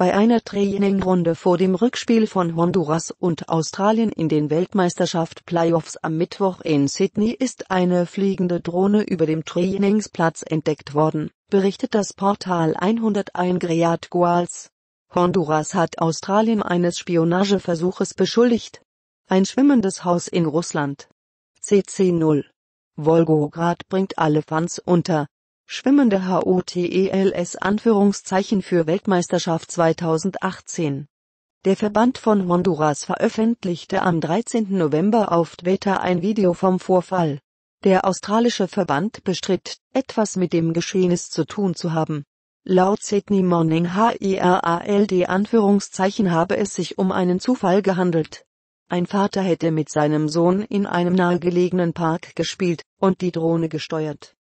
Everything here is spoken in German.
Bei einer Trainingrunde vor dem Rückspiel von Honduras und Australien in den Weltmeisterschaft Playoffs am Mittwoch in Sydney ist eine fliegende Drohne über dem Trainingsplatz entdeckt worden, berichtet das Portal 101 Great Guals. Honduras hat Australien eines Spionageversuches beschuldigt. Ein schwimmendes Haus in Russland. CC0. Volgograd bringt alle Fans unter, Schwimmende HOTELS Anführungszeichen für Weltmeisterschaft 2018. Der Verband von Honduras veröffentlichte am 13. November auf Twitter ein Video vom Vorfall. Der australische Verband bestritt, etwas mit dem Geschehnis zu tun zu haben. Laut Sydney Morning HIRALD Anführungszeichen habe es sich um einen Zufall gehandelt. Ein Vater hätte mit seinem Sohn in einem nahegelegenen Park gespielt und die Drohne gesteuert.